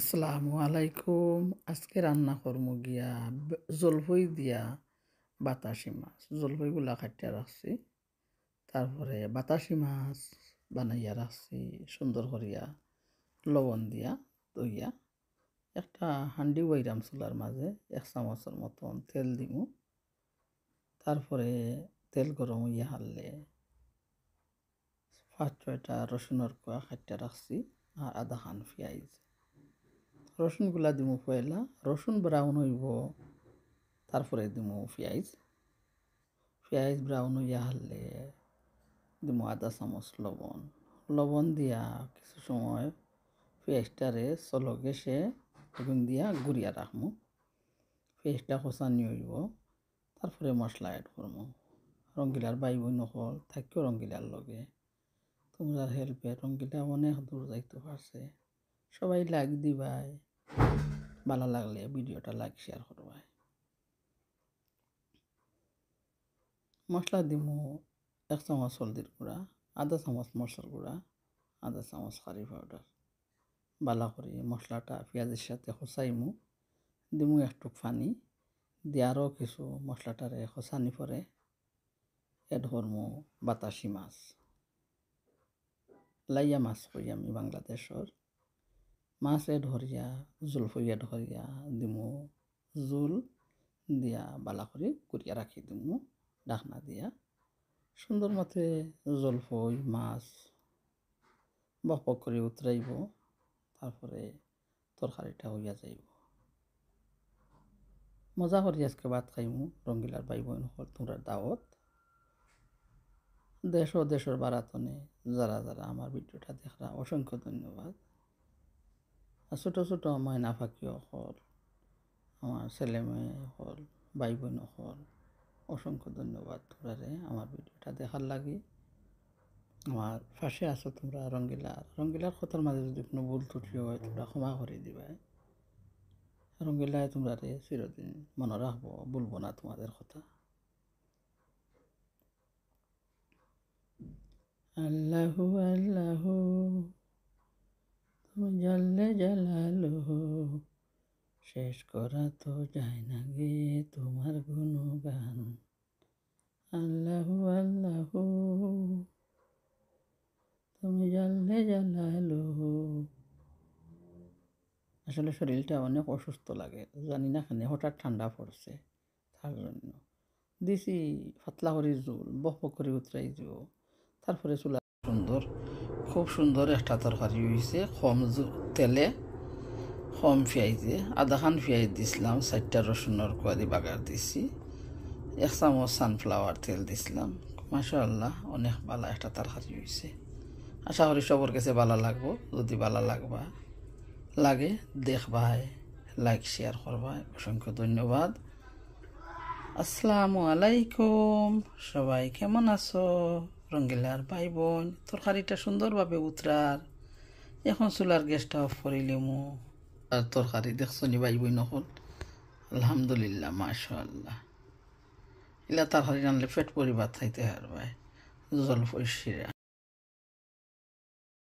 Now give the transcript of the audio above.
আসসালামু আলাইকুম আজকে রান্না করমু গিয়া জলফই দিয়া বাতাসি মাছ জলফইগুলা কাটিয়া রাখছি তারপরে বাতাসি মাছ বানাইয়া রাখছি সুন্দর করিয়া লবণ দিয়া দইয়া একটা হান্ডি বৈরাম চুলার মাঝে এক চামচের মতন তেল দিমু তারপরে তেল গরম হইয়া হারলে পাঁচ ছয়টা রসুনের কোয়া খাটিয়া রাখছি আর আধা খান পেঁয়াজ রসুনগুলা দিমু পয়লা রসুন ব্রাউন হইব তারপরে দিমু পেঁয়াজ পেঁয়াজ ব্রাউন হইয়া হারলে দিমু আদা চামচ লবণ লবণ দিয়া কিছু সময় পেঁয়াজটারে চলো গেছে আগুন দিয়া গুড়িয়া রাখমু পেঁয়াজটা খোঁচানি হইব তারপরে মশলা এড করমু রঙ্গিলার বাই নকল থাকিও রঙ্গিলার লগে তোমরা হেল্পে রঙ্গিলা অনেক দূর যাইতে পারছে সবাই লাগ দিবাই ভালো লাগলে ভিডিওটা লাইক শেয়ার করবা মশলা দিমু এক চামচ হলদির গুঁড়া আধা চামচ মশলার গুঁড়া আধা চামচ কারি পাউডার বালা করে মশলাটা পেঁয়াজের সাথে খসাইমু দিমু একটু পানি দিয়ে আরও কিছু মশলাটারে খসানি পরে এড করমু বাতাসি মাছ লাইয়া মাছ করি আমি বাংলাদেশের মাছে ধরিয়া জোল ফুরিয়া ধরিয়া দিমু জোল দিয়া বালা করে করিয়া রাখি দিমু ডাকনা দিয়া সুন্দর মতে জোল ফই মাছ বকবক করে উতরাইব তারপরে তরকারিটা হইয়া যাইব মজা করি আজকে ভাত খাইমু রঙ্গিলার বাইব তোমরা দাওয়াত দেশ ও দেশের বারাতনে যারা যারা আমার ভিডিওটা দেখরা অসংখ্য ধন্যবাদ ছোটো ছোটো আমার নাফাকিও হল আমার ছেলে মেয়ে হল ভাই বোন হল অসংখ্য ধন্যবাদ তোমরারে আমার ভিডিওটা দেখার লাগে আমার পাশে আছো তোমরা রঙ্গিলার রঙ্গিলার কথার মাঝে যদি কোনো ভুল ত্রুটি হয় তোমরা ক্ষমা করে দিবাই রঙ্গিলায় তোমরা রে চিরদিন মনে রাখবো বলবো না তোমাদের কথা আল্লাহু আল্লাহু জলে জ্বালালো শেষ করা তো যায় না গে তোমার গুণগান আল্লাহু আল্লাহু তুমি জল্লে জ্বালালো আসলে শরীরটা অনেক অসুস্থ লাগে জানি না কেন হঠাৎ ঠান্ডা পড়ছে তার জন্য দিছি ফাতলা করে জোল বহ করে উতরাই দিব তারপরে চুলা সুন্দর খুব সুন্দর একটা তরকারি হয়েছে কম তেলে কম ফিয়াইতে আধাখান ফিয়াই দিছিলাম চারটা রসুনের কোয়াদি বাগার দিছি এক চামচ সানফ্লাওয়ার তেল দিছিলাম মাশাল্লাহ অনেক ভালো একটা তরকারি হয়েছে আশা করি সবার কাছে ভালো লাগবো যদি ভালো লাগবা লাগে দেখবাই লাইক শেয়ার করবাই অসংখ্য ধন্যবাদ আসসালামু আলাইকুম সবাই কেমন আছো রঙ্গিলার ভাই বোন তরকারিটা সুন্দরভাবে উতরার এখন চুলার গ্যাসটা অফ লিমু আর তরকারি দেখছো নি ভাই বোন হল আলহামদুলিল্লাহ মাশাল্লাহ এলা তরকারি রানলে পেট পরিবার থাইতে হার ভাই জল পরিশিরা